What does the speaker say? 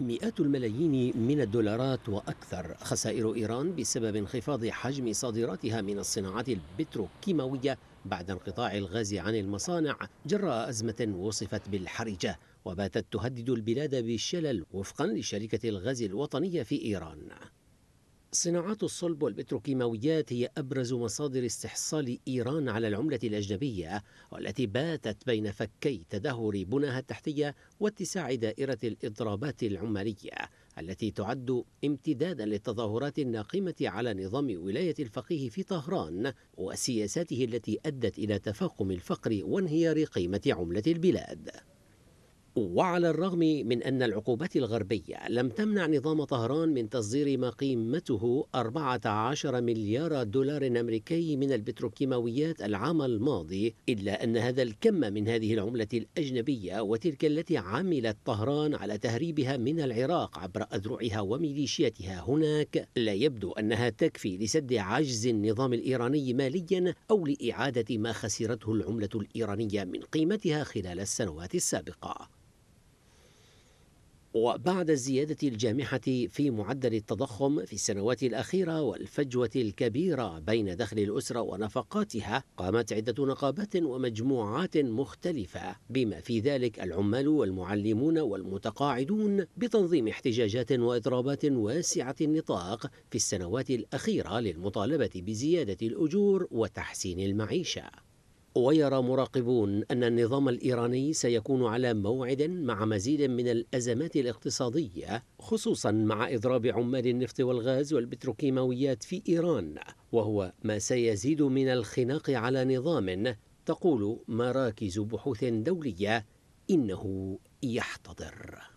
مئات الملايين من الدولارات وأكثر خسائر إيران بسبب انخفاض حجم صادراتها من الصناعات البتروكيماوية بعد انقطاع الغاز عن المصانع جراء أزمة وصفت بالحرجة وباتت تهدد البلاد بالشلل وفقا لشركة الغاز الوطنية في إيران صناعات الصلب والبتروكيماويات هي أبرز مصادر استحصال إيران على العملة الأجنبية والتي باتت بين فكي تدهور بناها التحتية واتساع دائرة الإضرابات العمالية التي تعد امتدادا للتظاهرات الناقمة على نظام ولاية الفقيه في طهران وسياساته التي أدت إلى تفاقم الفقر وانهيار قيمة عملة البلاد وعلى الرغم من أن العقوبات الغربية لم تمنع نظام طهران من تصدير ما قيمته 14 مليار دولار أمريكي من البتروكيماويات العام الماضي إلا أن هذا الكم من هذه العملة الأجنبية وتلك التي عملت طهران على تهريبها من العراق عبر أذرعها وميليشياتها هناك لا يبدو أنها تكفي لسد عجز النظام الإيراني ماليا أو لإعادة ما خسرته العملة الإيرانية من قيمتها خلال السنوات السابقة وبعد الزيادة الجامحة في معدل التضخم في السنوات الأخيرة والفجوة الكبيرة بين دخل الأسرة ونفقاتها قامت عدة نقابات ومجموعات مختلفة بما في ذلك العمال والمعلمون والمتقاعدون بتنظيم احتجاجات وإضرابات واسعة النطاق في السنوات الأخيرة للمطالبة بزيادة الأجور وتحسين المعيشة ويرى مراقبون أن النظام الإيراني سيكون على موعد مع مزيد من الأزمات الاقتصادية خصوصا مع إضراب عمال النفط والغاز والبتروكيماويات في إيران وهو ما سيزيد من الخناق على نظام تقول مراكز بحوث دولية إنه يحتضر